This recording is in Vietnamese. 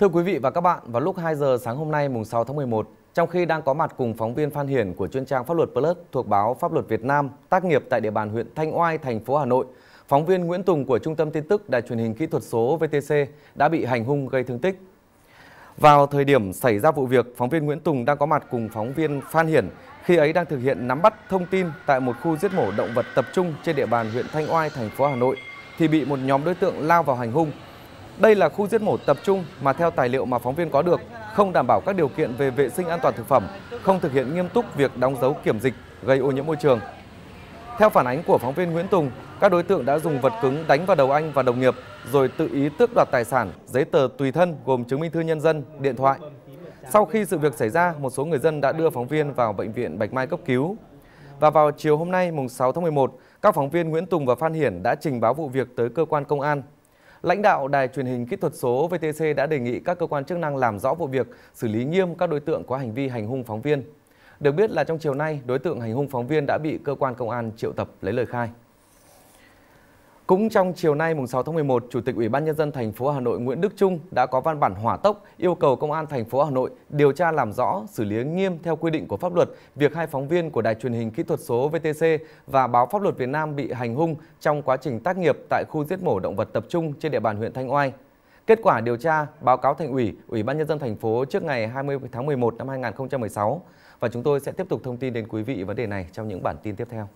Thưa quý vị và các bạn, vào lúc 2 giờ sáng hôm nay mùng 6 tháng 11, trong khi đang có mặt cùng phóng viên Phan Hiển của chuyên trang Pháp luật Plus thuộc báo Pháp luật Việt Nam tác nghiệp tại địa bàn huyện Thanh Oai, thành phố Hà Nội, phóng viên Nguyễn Tùng của Trung tâm tin tức Đài truyền hình kỹ thuật số VTC đã bị hành hung gây thương tích. Vào thời điểm xảy ra vụ việc, phóng viên Nguyễn Tùng đang có mặt cùng phóng viên Phan Hiển khi ấy đang thực hiện nắm bắt thông tin tại một khu giết mổ động vật tập trung trên địa bàn huyện Thanh Oai, thành phố Hà Nội thì bị một nhóm đối tượng lao vào hành hung đây là khu giết mổ tập trung mà theo tài liệu mà phóng viên có được không đảm bảo các điều kiện về vệ sinh an toàn thực phẩm, không thực hiện nghiêm túc việc đóng dấu kiểm dịch gây ô nhiễm môi trường. Theo phản ánh của phóng viên Nguyễn Tùng, các đối tượng đã dùng vật cứng đánh vào đầu anh và đồng nghiệp rồi tự ý tước đoạt tài sản, giấy tờ tùy thân gồm chứng minh thư nhân dân, điện thoại. Sau khi sự việc xảy ra, một số người dân đã đưa phóng viên vào bệnh viện Bạch Mai cấp cứu. Và vào chiều hôm nay mùng 6 tháng 11, các phóng viên Nguyễn Tùng và Phan Hiển đã trình báo vụ việc tới cơ quan công an Lãnh đạo Đài truyền hình kỹ thuật số VTC đã đề nghị các cơ quan chức năng làm rõ vụ việc, xử lý nghiêm các đối tượng có hành vi hành hung phóng viên. Được biết là trong chiều nay, đối tượng hành hung phóng viên đã bị cơ quan công an triệu tập lấy lời khai. Cũng trong chiều nay mùng 6 tháng 11, Chủ tịch Ủy ban nhân dân thành phố Hà Nội Nguyễn Đức Trung đã có văn bản hỏa tốc yêu cầu công an thành phố Hà Nội điều tra làm rõ, xử lý nghiêm theo quy định của pháp luật việc hai phóng viên của Đài truyền hình kỹ thuật số VTC và báo Pháp luật Việt Nam bị hành hung trong quá trình tác nghiệp tại khu giết mổ động vật tập trung trên địa bàn huyện Thanh Oai. Kết quả điều tra báo cáo thành ủy, Ủy ban nhân dân thành phố trước ngày 20 tháng 11 năm 2016 và chúng tôi sẽ tiếp tục thông tin đến quý vị vấn đề này trong những bản tin tiếp theo.